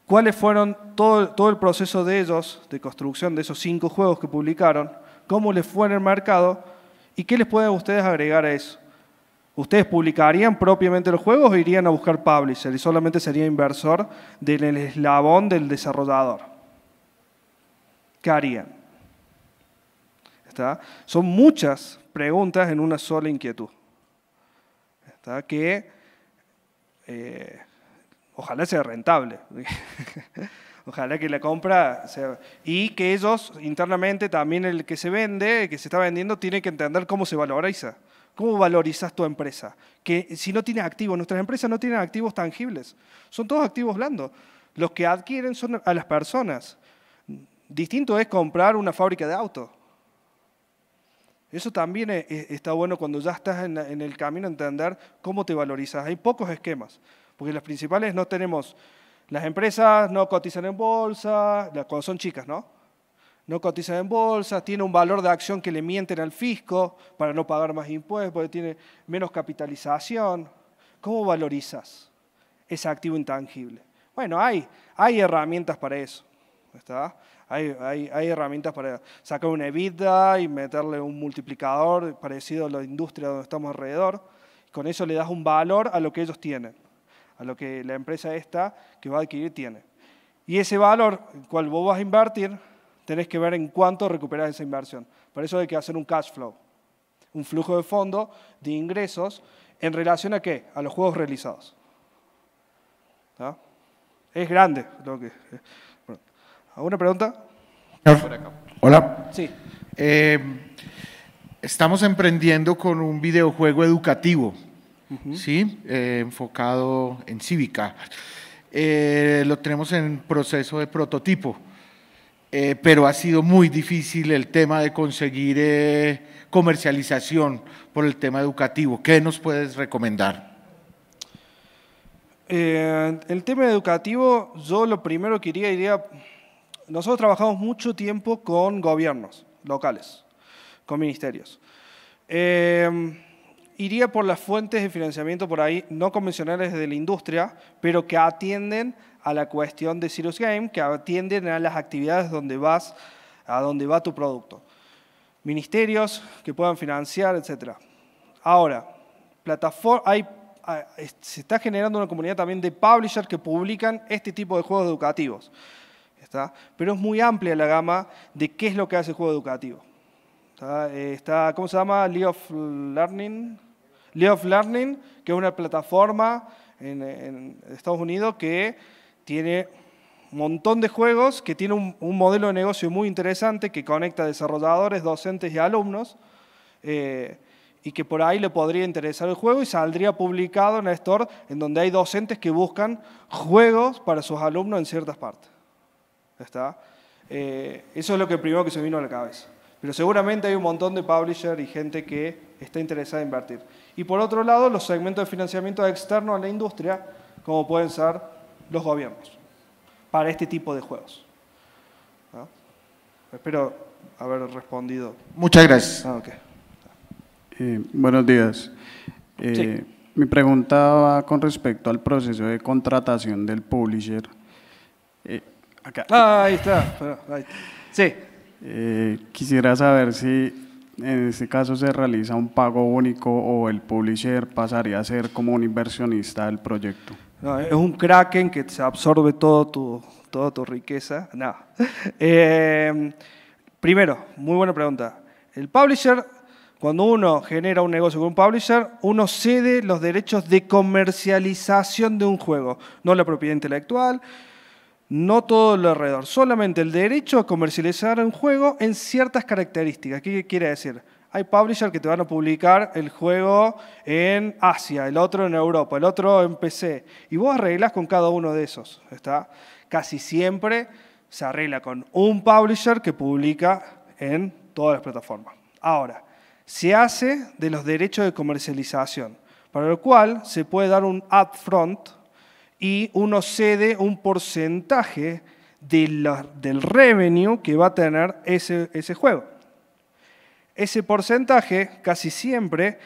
cuáles fueron todo, todo el proceso de ellos, de construcción de esos cinco juegos que publicaron, cómo les fue en el mercado y qué les pueden ustedes agregar a eso. ¿Ustedes publicarían propiamente los juegos o irían a buscar publisher y solamente sería inversor del eslabón del desarrollador? ¿Qué harían? ¿Está? Son muchas preguntas en una sola inquietud. ¿Está? Que eh, ojalá sea rentable. ojalá que la compra sea... Y que ellos internamente también el que se vende, que se está vendiendo, tiene que entender cómo se valoriza ¿Cómo valorizas tu empresa? Que si no tiene activos, nuestras empresas no tienen activos tangibles, son todos activos blandos. Los que adquieren son a las personas. Distinto es comprar una fábrica de auto. Eso también e-, e-, está bueno cuando ya estás en, en, el camino a entender cómo te valorizas. Hay pocos esquemas, porque las principales no tenemos. Las empresas no cotizan en bolsa, cuando son chicas, ¿no? no cotiza en bolsa, tiene un valor de acción que le mienten al fisco para no pagar más impuestos, porque tiene menos capitalización. ¿Cómo valorizas ese activo intangible? Bueno, hay, herramientas para eso. Hay, herramientas para sacar una EBITDA y meterle un multiplicador parecido a la industria donde estamos alrededor. Con eso le das un valor a lo que ellos tienen, a lo que la empresa esta que va a adquirir tiene. Y ese valor, el cual vos vas a invertir, tenés que ver en cuánto recuperas esa inversión. Por eso hay que hacer un cash flow, un flujo de fondo de ingresos en relación a qué? A los juegos realizados. Es grande ¿Alguna pregunta? Hola. Sí. Eh, estamos emprendiendo con un videojuego educativo, ¿sí? Eh, enfocado en cívica. Eh, lo tenemos en proceso de prototipo. Eh, pero ha sido muy difícil el tema de conseguir eh, comercialización por el tema educativo. ¿Qué nos puedes recomendar? Eh, el tema educativo, yo lo primero que iría, iría, nosotros trabajamos mucho tiempo con gobiernos locales, con ministerios. iría por las fuentes de financiamiento por ahí no convencionales de la industria, pero que atienden a la cuestión de Cirrus Game, que atienden a las actividades donde vas, a donde va tu producto. Ministerios que puedan financiar, etc. Ahora, hay, se está generando una comunidad también de publishers que publican este tipo de juegos educativos. ¿está? Pero es muy amplia la gama de qué es lo que hace el juego educativo. ¿Está? está cómo se llama? League of Learning. League of Learning, que es una plataforma en, en Estados Unidos que tiene un montón de juegos, que tiene un, modelo de negocio muy interesante que conecta desarrolladores, docentes y alumnos, eh, y que por ahí le podría interesar el juego y saldría publicado en la Store, en donde hay docentes que buscan juegos para sus alumnos en ciertas partes. ¿Está? Eh, eso es lo que primero que se vino a la cabeza. Pero seguramente hay un montón de publishers y gente que está interesada en invertir. Y por otro lado, los segmentos de financiamiento externo a la industria, como pueden ser los gobiernos para este tipo de juegos. Espero haber respondido. Muchas gracias. Ah, eh, buenos días. Eh, mi pregunta va con respecto al proceso de contratación del publisher. Eh, ah, ahí está. Sí. quisiera saber si en este caso se realiza un pago único o el publisher pasaría a ser como un inversionista del proyecto? es un kraken que se absorbe toda tu riqueza. No. Em, primero, muy buena pregunta. El publisher, cuando uno genera un negocio con un publisher, uno cede los derechos de comercialización de un juego, no la propiedad intelectual, no todo lo alrededor, solamente el derecho a comercializar un juego en ciertas características. ¿Qué quiere decir? Hay publishers que te van a publicar el juego en Asia, el otro en Europa, el otro en PC. Y vos arreglas con cada uno de esos. ¿está? Casi siempre se arregla con un publisher que publica en todas las plataformas. Ahora, se hace de los derechos de comercialización, para lo cual se puede dar un upfront y uno cede un porcentaje del revenue que va a tener ese, ese juego. Ese porcentaje casi siempre,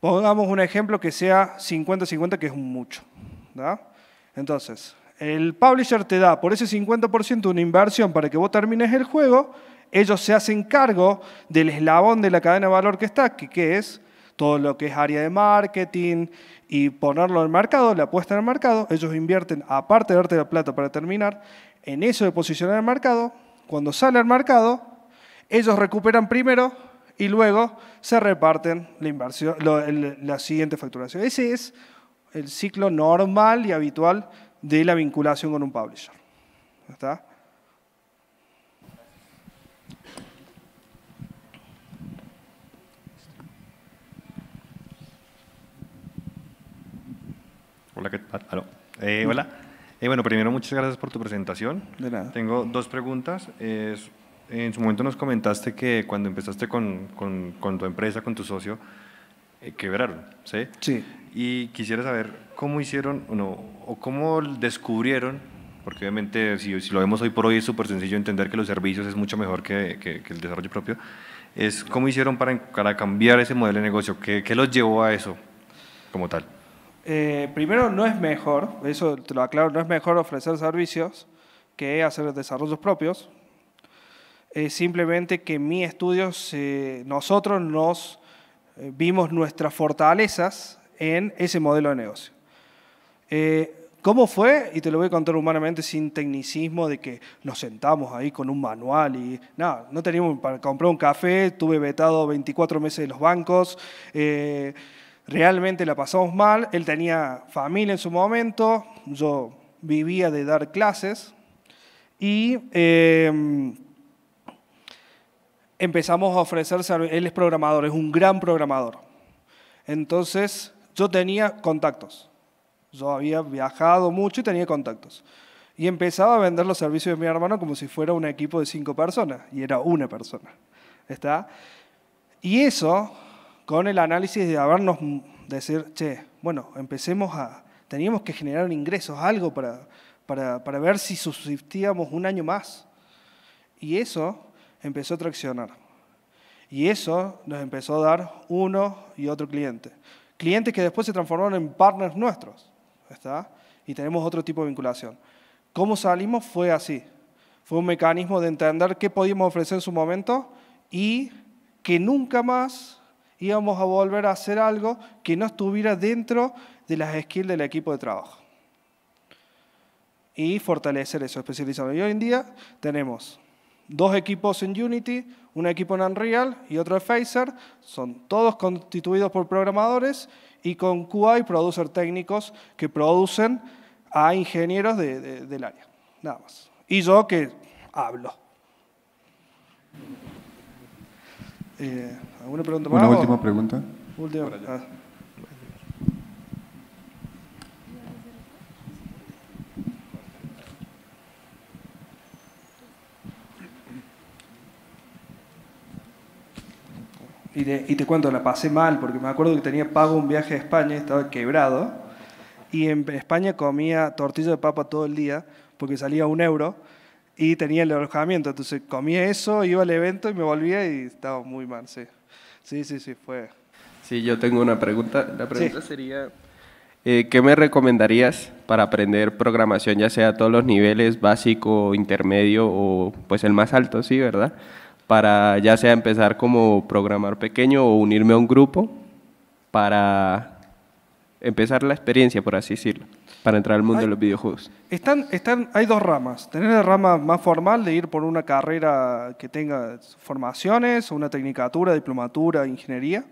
pongamos un ejemplo que sea 50-50, que es mucho. Entonces, el publisher te da por ese 50% una inversión para que vos termines el juego, ellos se hacen cargo del eslabón de la cadena de valor que está, que es todo lo que es área de marketing y ponerlo en mercado, la puesta en el mercado, ellos invierten, aparte de darte la plata para terminar, en eso de posicionar el mercado, cuando sale al mercado, ellos recuperan primero y luego se reparten la, inversión, la siguiente facturación. Ese es el ciclo normal y habitual de la vinculación con un publisher. ¿Está? Ah, eh, hola, hola. Eh, bueno, primero muchas gracias por tu presentación. De nada. Tengo dos preguntas. en su momento nos comentaste que cuando empezaste con, tu empresa, con tu socio, eh, quebraron, ¿sí? Sí. Y quisiera saber cómo hicieron o, no, o cómo descubrieron, porque obviamente si, lo vemos hoy por hoy es súper sencillo entender que los servicios es mucho mejor que, el desarrollo propio, es cómo hicieron para, cambiar ese modelo de negocio, ¿Qué, qué los llevó a eso como tal. Eh, primero, no es mejor, eso te lo aclaro, no es mejor ofrecer servicios que hacer desarrollos propios. simplemente que en mi estudio nosotros nos eh, vimos nuestras fortalezas en ese modelo de negocio. Eh, ¿Cómo fue? Y te lo voy a contar humanamente sin tecnicismo de que nos sentamos ahí con un manual y nada, no teníamos para comprar un café, tuve vetado 24 meses de los bancos, realmente la pasamos mal. Él tenía familia en su momento, yo vivía de dar clases y em, empezamos a ofrecer, él es programador, es un gran programador. Entonces yo tenía contactos, yo había viajado mucho y tenía contactos. Y empezaba a vender los servicios de mi hermano como si fuera un equipo de cinco personas, y era una persona. ¿Está? Y eso con el análisis de habernos, decir, che, bueno, empecemos a, teníamos que generar ingresos, algo para, para, para ver si subsistíamos un año más. Y eso empezó a traccionar. Y eso nos empezó a dar uno y otro cliente. Clientes que después se transformaron en partners nuestros. ¿está? Y tenemos otro tipo de vinculación. ¿Cómo salimos? Fue así. Fue un mecanismo de entender qué podíamos ofrecer en su momento y que nunca más íbamos a volver a hacer algo que no estuviera dentro de las skills del equipo de trabajo. Y fortalecer eso, especializarlo. Y hoy en día tenemos dos equipos en Unity, un equipo en Unreal y otro en Phaser. Son todos constituidos por programadores y con QA y producer técnicos que producen a ingenieros del área. Nada más. Y yo que hablo. Eh, ¿Alguna pregunta más? Una última pregunta. Última. Ah. Y te, cuento, la pasé mal, porque me acuerdo que tenía pago un viaje a España, estaba quebrado, y en España comía tortilla de papa todo el día, porque salía un euro, y tenía el alojamiento. Entonces comía eso, iba al evento y me volvía y estaba muy mal, sí. Sí, sí, sí, fue. Sí, yo tengo una pregunta. La pregunta sería, eh, ¿qué me recomendarías para aprender programación, ya sea a todos los niveles, básico, intermedio o pues el más alto, sí, ¿verdad? Para ya sea empezar como programar pequeño o unirme a un grupo para empezar la experiencia, por así decirlo para entrar al mundo de los videojuegos? Están, están, hay dos ramas. Tener la rama más formal de ir por una carrera que tenga formaciones, una tecnicatura, diplomatura, ingeniería,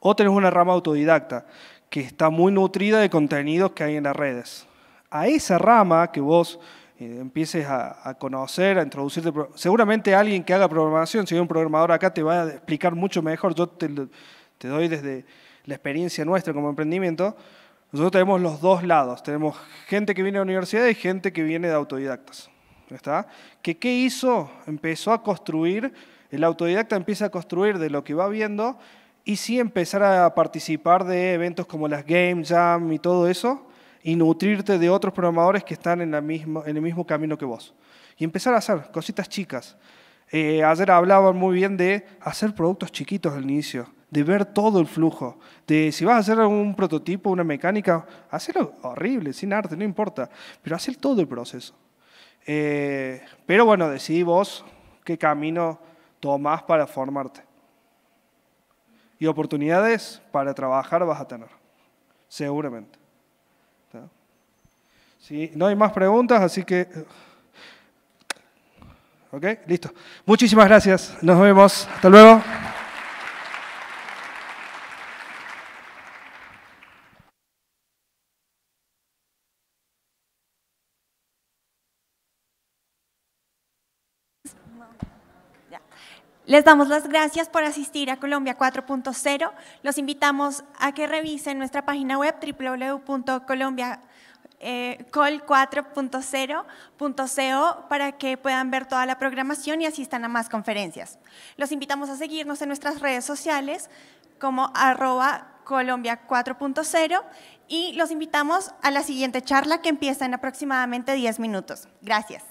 o tenés una rama autodidacta que está muy nutrida de contenidos que hay en las redes. A esa rama que vos eh, empieces a, conocer, a introducirte, seguramente alguien que haga programación, si hay un programador acá, te va a explicar mucho mejor. Yo te doy desde la experiencia nuestra como emprendimiento, nosotros tenemos los dos lados. Tenemos gente que viene de universidad y gente que viene de autodidactas. ¿Está? ¿Que ¿Qué hizo? Empezó a construir, el autodidacta empieza a construir de lo que va viendo y sí empezar a participar de eventos como las Game Jam y todo eso y nutrirte de otros programadores que están en, la en el mismo camino que vos. Y empezar a hacer cositas chicas. Eh, ayer hablaban muy bien de hacer productos chiquitos al inicio de ver todo el flujo, de si vas a hacer algún prototipo, una mecánica, hacerlo horrible, sin arte, no importa, pero haz todo el proceso. Eh, pero bueno, decidí vos qué camino tomás para formarte. Y oportunidades para trabajar vas a tener, seguramente. ¿Sí? No hay más preguntas, así que... ¿Ok? Listo. Muchísimas gracias. Nos vemos. Hasta luego. Les damos las gracias por asistir a Colombia 4.0. Los invitamos a que revisen nuestra página web wwwcolombiacol eh, 40co para que puedan ver toda la programación y asistan a más conferencias. Los invitamos a seguirnos en nuestras redes sociales como arroba Colombia 4.0 y los invitamos a la siguiente charla que empieza en aproximadamente 10 minutos. Gracias.